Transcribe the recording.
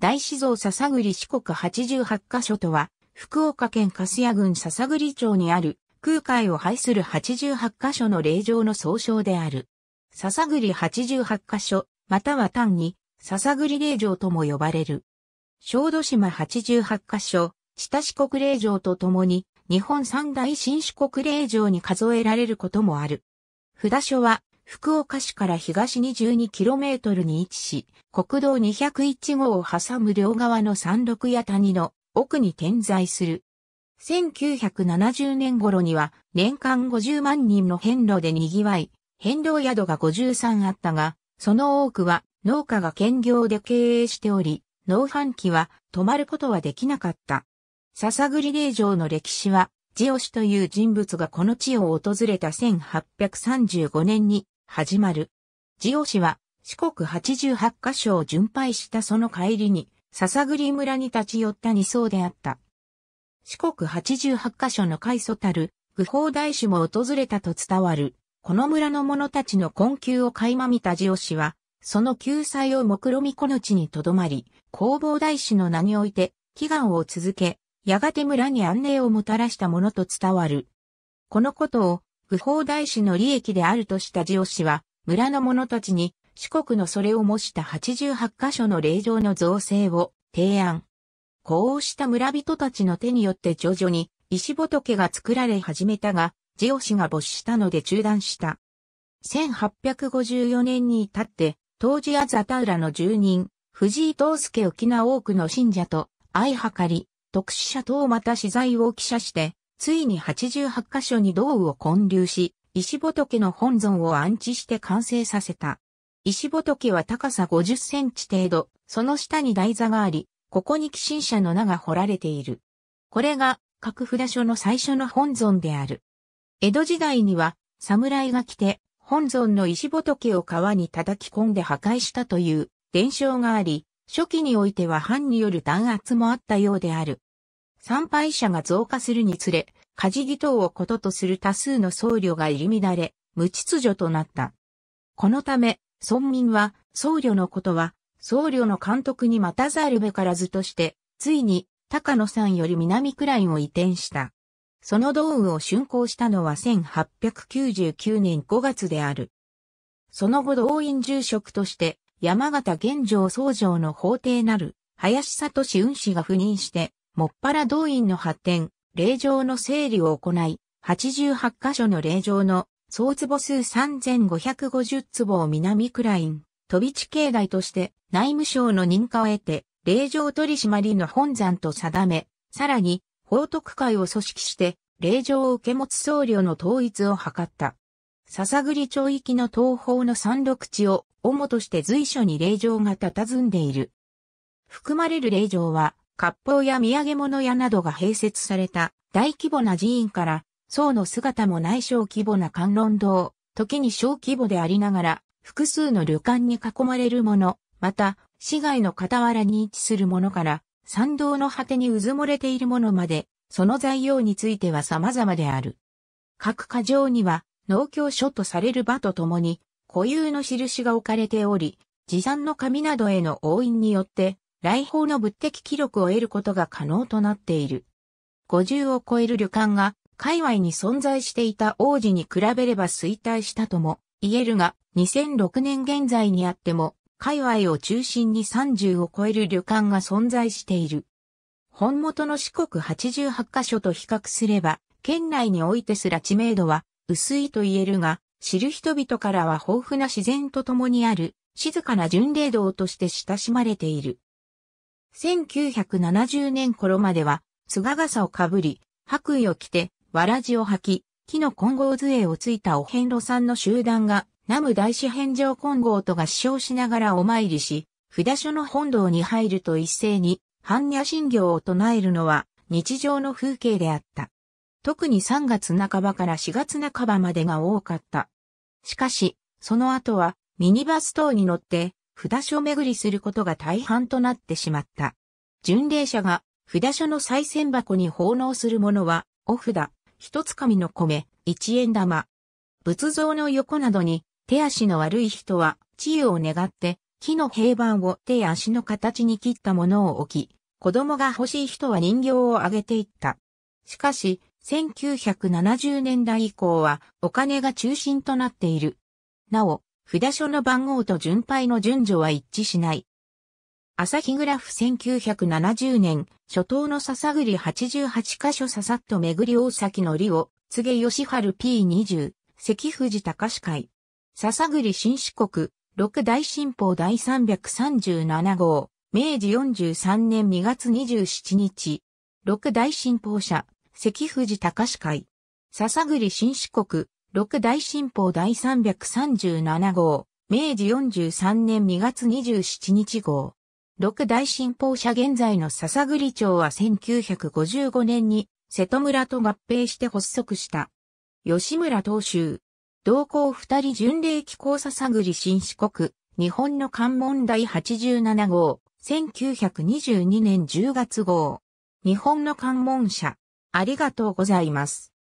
大志蔵笹栗四国八十八箇所とは、福岡県粕屋郡笹栗町にある、空海を排する八十八箇所の霊場の総称である。笹栗八十八箇所、または単に、笹栗霊場とも呼ばれる。小豆島八十八箇所、知多四国霊場とともに、日本三大新四国霊場に数えられることもある。札所は、福岡市から東に 12km に位置し、国道201号を挟む両側の山麓や谷の奥に点在する。1970年頃には年間50万人の遍路で賑わい、遍路宿が53あったが、その多くは農家が兼業で経営しており、農繁期は泊まることはできなかった。笹栗霊場の歴史は、ジオシという人物がこの地を訪れた1835年に始まる。ジオ氏は四国八十八カ所を巡拝したその帰りに、笹栗村に立ち寄った二層であった。四国八十八カ所の海祖たる、愚法大師も訪れたと伝わる、この村の者たちの困窮を垣間見たジオ氏は、その救済を目論みこの地に留まり、工房大師の名において、祈願を続け、やがて村に安寧をもたらしたものと伝わる。このことを、不法大使の利益であるとしたジオ氏は、村の者たちに四国のそれを模した88カ所の霊場の造成を提案。こうした村人たちの手によって徐々に石仏が作られ始めたが、ジオ氏が没したので中断した。1854年に至って、当時あざた浦の住人、藤井東介沖縄多くの信者と、相はかり、特殊者等また資材を記者して、ついに88箇所に具を建立し、石仏の本尊を安置して完成させた。石仏は高さ50センチ程度、その下に台座があり、ここに寄進者の名が彫られている。これが各札所の最初の本尊である。江戸時代には侍が来て本尊の石仏を川に叩き込んで破壊したという伝承があり、初期においては藩による弾圧もあったようである。参拝者が増加するにつれ、家事義等をこととする多数の僧侶が入り乱れ、無秩序となった。このため、村民は、僧侶のことは、僧侶の監督に待たざるべからずとして、ついに、高野山より南くらいを移転した。その道具を竣工したのは1899年5月である。その後動員住職として、山形玄城僧城の法廷なる、林里氏運氏が赴任して、もっぱら動員の発展、霊場の整理を行い、88カ所の霊場の総坪数3550坪を南クライン、飛び地境内として内務省の認可を得て、霊場取締の本山と定め、さらに、法徳会を組織して、霊場を受け持つ僧侶の統一を図った。笹栗町域の東方の山六地を主として随所に霊場が佇んでいる。含まれる霊場は、割烹や土産物屋などが併設された大規模な寺院から、僧の姿もない小規模な観論堂、時に小規模でありながら、複数の旅館に囲まれるもの、また、市街の傍らに位置するものから、参道の果てにうずもれているものまで、その材料については様々である。各過剰には、農協所とされる場とともに、固有の印が置かれており、持参の紙などへの押印によって、来訪の物的記録を得ることが可能となっている。50を超える旅館が界隈に存在していた王子に比べれば衰退したとも言えるが、2006年現在にあっても、界隈を中心に30を超える旅館が存在している。本元の四国88カ所と比較すれば、県内においてすら知名度は薄いと言えるが、知る人々からは豊富な自然と共にある静かな巡礼道として親しまれている。1970年頃までは、菅傘をかぶり、白衣を着て、わらじを履き、木の混合杖をついたお遍路さんの集団が、南無大師返上混合とが死唱しながらお参りし、札所の本堂に入ると一斉に、般若心経を唱えるのは、日常の風景であった。特に3月半ばから4月半ばまでが多かった。しかし、その後はミニバス等に乗って札所巡りすることが大半となってしまった。巡礼者が札所の再銭箱に奉納するものは、お札、一つ紙の米、一円玉。仏像の横などに、手足の悪い人は、治癒を願って、木の平板を手や足の形に切ったものを置き、子供が欲しい人は人形をあげていった。しかし、1970年代以降はお金が中心となっている。なお、札所の番号と順配の順序は一致しない。朝日グラフ1970年、初頭の笹栗88箇所ささっと巡り大崎のりを、告げ吉春 P20、関藤隆会。笹栗新四国、六大新報第337号、明治43年2月27日。六大新報社、関藤隆会。笹栗新四国、六大新報第337号、明治43年2月27日号。六大新報社現在の笹栗町は1955年に瀬戸村と合併して発足した。吉村東州。同行二人巡礼機構笹栗新四国。日本の関門第87号。1922年10月号。日本の関門社。ありがとうございます。